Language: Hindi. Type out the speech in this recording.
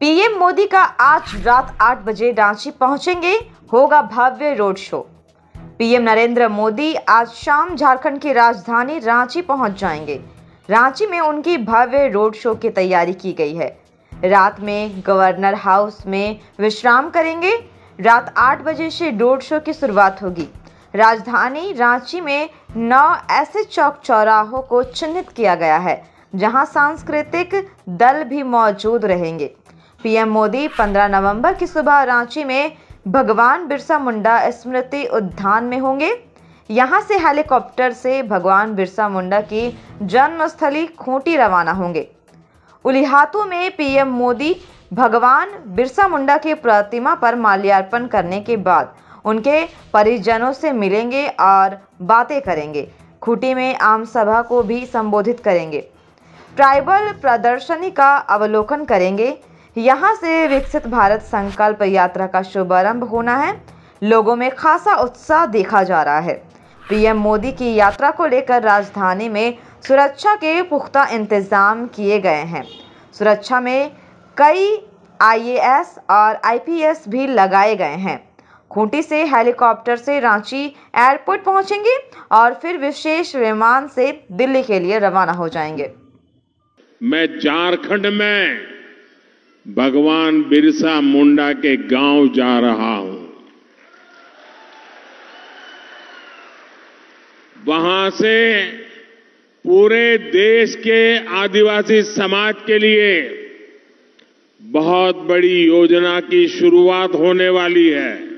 पीएम मोदी का आज रात आठ बजे रांची पहुंचेंगे होगा भव्य road show PM Narendra Modi आज शाम झारखंड की राजधानी रांची पहुंच जाएंगे रांची में उनकी भव्य रोड शो की तैयारी की गई है रात में गवर्नर हाउस में विश्राम करेंगे रात आठ बजे से रोड शो की शुरुआत होगी राजधानी रांची में नौ ऐसे चौक चौराहों को चिन्हित किया गया है जहां सांस्कृतिक दल भी मौजूद रहेंगे पीएम मोदी 15 नवंबर की सुबह रांची में भगवान बिरसा मुंडा स्मृति उद्यान में होंगे यहां से हेलीकॉप्टर से भगवान बिरसा मुंडा की जन्मस्थली खूंटी रवाना होंगे उलिहातू में पीएम मोदी भगवान बिरसा मुंडा की प्रतिमा पर माल्यार्पण करने के बाद उनके परिजनों से मिलेंगे और बातें करेंगे खूंटी में आम सभा को भी संबोधित करेंगे ट्राइबल प्रदर्शनी का अवलोकन करेंगे यहाँ से विकसित भारत संकल्प यात्रा का शुभारंभ होना है लोगों में खासा उत्साह देखा जा रहा है पीएम मोदी की यात्रा को लेकर राजधानी में सुरक्षा के पुख्ता इंतजाम किए गए हैं सुरक्षा में कई आईएएस और आईपीएस भी लगाए गए हैं खूंटी से हेलीकॉप्टर से रांची एयरपोर्ट पहुंचेंगे और फिर विशेष विमान से दिल्ली के लिए रवाना हो जाएंगे मैं झारखंड में भगवान बिरसा मुंडा के गांव जा रहा हूं वहां से पूरे देश के आदिवासी समाज के लिए बहुत बड़ी योजना की शुरुआत होने वाली है